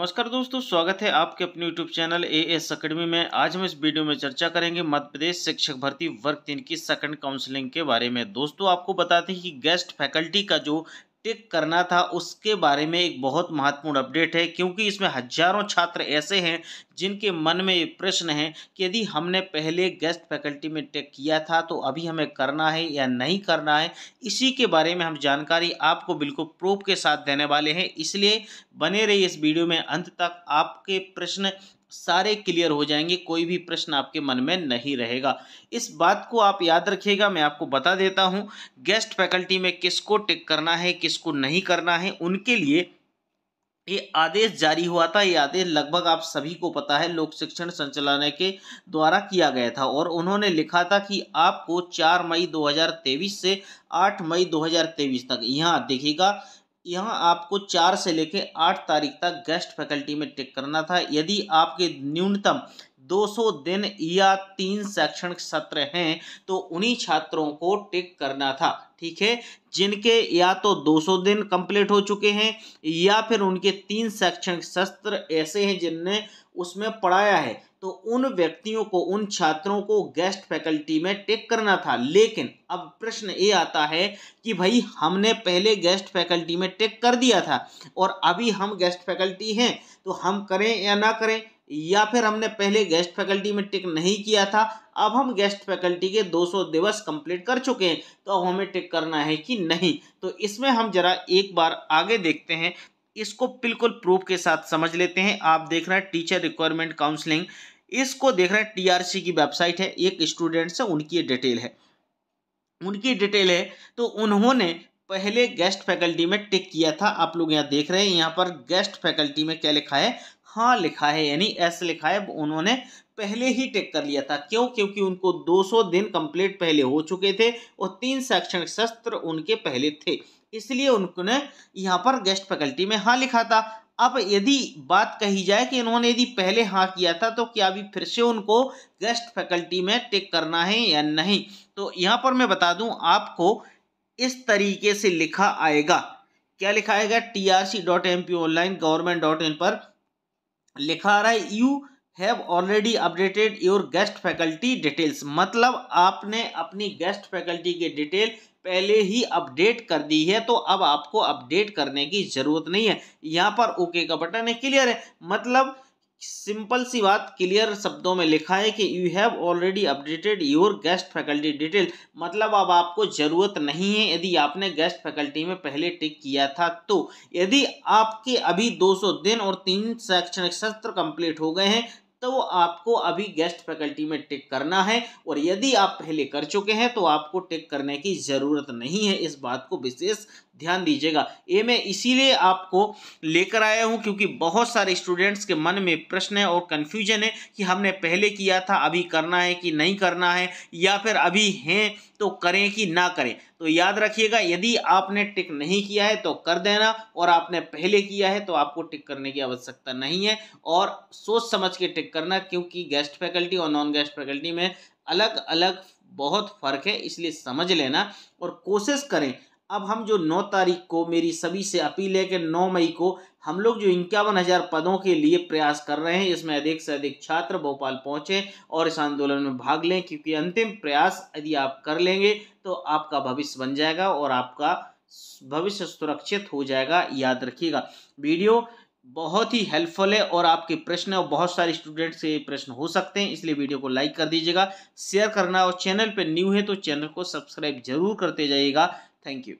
नमस्कार दोस्तों स्वागत है आपके अपने YouTube channel A S academy में आज हम इस वीडियो में चर्चा करेंगे मध्य प्रदेश शिक्षक भर्ती वर्ग तीन की सेकंड काउंसलिंग के बारे में दोस्तों आपको बताते हैं कि गेस्ट फैकल्टी का जो टिक करना था उसके बारे में एक बहुत महत्वपूर्ण अपडेट है क्योंकि इसमें हजारों छात्र ऐसे हैं जिनके मन में ये प्रश्न है कि यदि हमने पहले गेस्ट फैकल्टी में टेक किया था तो अभी हमें करना है या नहीं करना है इसी के बारे में हम जानकारी आपको बिल्कुल प्रूफ के साथ देने वाले हैं इसलिए बने रहिए इस वीडियो में अंत तक आपके प्रश्न सारे क्लियर हो जाएंगे कोई भी प्रश्न आपके मन में नहीं रहेगा इस बात को आप याद रखिएगा मैं आपको बता देता हूँ गेस्ट फैकल्टी में किसको टिक करना है किसको नहीं करना है उनके लिए ये आदेश जारी हुआ था ये आदेश लगभग आप सभी को पता है लोक शिक्षण संचालनालय के द्वारा किया गया था और उन्होंने लिखा था कि आपको 4 मई 2023 से 8 मई 2023 तक यहाँ देखिएगा यहाँ आपको चार से लेकर आठ तारीख तक गेस्ट फैकल्टी में टिक करना था यदि आपके न्यूनतम 200 दिन या तीन शैक्षणिक सत्र हैं तो उन्हीं छात्रों को टिक करना था ठीक है जिनके या तो 200 दिन कंप्लीट हो चुके हैं या फिर उनके तीन शैक्षणिक सत्र ऐसे हैं जिनने उसमें पढ़ाया है तो उन व्यक्तियों को उन छात्रों को गेस्ट फैकल्टी में टेक करना था लेकिन अब प्रश्न ये आता है कि भाई हमने पहले गेस्ट फैकल्टी में टेक कर दिया था और अभी हम गेस्ट फैकल्टी हैं तो हम करें या ना करें या फिर हमने पहले गेस्ट फैकल्टी में टिक नहीं किया था अब हम गेस्ट फैकल्टी के 200 दिवस कंप्लीट कर चुके हैं तो अब हमें टिक करना है कि नहीं तो इसमें हम जरा एक बार आगे देखते हैं इसको बिल्कुल प्रूफ के साथ समझ लेते हैं आप देख रहे हैं टीचर रिक्वायरमेंट काउंसलिंग इसको देख रहे हैं टीआरसी की वेबसाइट है एक स्टूडेंट से उनकी डिटेल है उनकी डिटेल है तो उन्होंने पहले गेस्ट फैकल्टी में टिक किया था आप लोग यहाँ देख रहे हैं यहाँ पर गेस्ट फैकल्टी में क्या लिखा है हाँ लिखा है यानी एस लिखा है उन्होंने पहले ही टेक कर लिया था क्यों क्योंकि उनको 200 दिन कंप्लीट पहले हो चुके थे और तीन शैक्षणिक शस्त्र उनके पहले थे इसलिए उनको ने यहाँ पर गेस्ट फैकल्टी में हाँ लिखा था अब यदि बात कही जाए कि इन्होंने यदि पहले हाँ किया था तो क्या अभी फिर से उनको गेस्ट फैकल्टी में टेक करना है या नहीं तो यहाँ पर मैं बता दूँ आपको इस तरीके से लिखा आएगा क्या लिखा आएगा T R C dot M P online government dot in पर लिखा आ रहा है you have already updated your guest faculty details मतलब आपने अपनी गेस्ट फैकल्टी की डिटेल पहले ही अपडेट कर दी है तो अब आपको अपडेट करने की ज़रूरत नहीं है यहाँ पर ओके का बटन है क्लियर है मतलब सिंपल सी बात क्लियर शब्दों में लिखा है कि you have already updated your guest faculty detail मतलब अब आपको ज़रूरत नहीं है यदि आपने गेस्ट फैकल्टी में पहले टिक किया था तो यदि आपके अभी 200 दिन और तीन शैक्षणिक सत्र कंप्लीट हो गए हैं तो आपको अभी गेस्ट फैकल्टी में टिक करना है और यदि आप पहले कर चुके हैं तो आपको टिक करने की ज़रूरत नहीं है इस बात को विशेष ध्यान दीजिएगा ये मैं इसीलिए आपको लेकर आया हूँ क्योंकि बहुत सारे स्टूडेंट्स के मन में प्रश्न है और कन्फ्यूजन है कि हमने पहले किया था अभी करना है कि नहीं करना है या फिर अभी हैं तो करें कि ना करें तो याद रखिएगा यदि आपने टिक नहीं किया है तो कर देना और आपने पहले किया है तो आपको टिक करने की आवश्यकता नहीं है और सोच समझ के टिक करना क्योंकि गेस्ट फैकल्टी और नॉन गेस्ट फैकल्टी में अलग अलग बहुत फ़र्क है इसलिए समझ लेना और कोशिश करें अब हम जो 9 तारीख को मेरी सभी से अपील है कि 9 मई को हम लोग जो इक्यावन हज़ार पदों के लिए प्रयास कर रहे हैं इसमें अधिक से अधिक छात्र भोपाल पहुंचे और इस आंदोलन में भाग लें क्योंकि अंतिम प्रयास यदि आप कर लेंगे तो आपका भविष्य बन जाएगा और आपका भविष्य सुरक्षित हो जाएगा याद रखिएगा वीडियो बहुत ही हेल्पफुल है और आपके प्रश्न और बहुत सारे स्टूडेंट से प्रश्न हो सकते हैं इसलिए वीडियो को लाइक कर दीजिएगा शेयर करना और चैनल पर न्यू है तो चैनल को सब्सक्राइब जरूर करते जाइएगा थैंक यू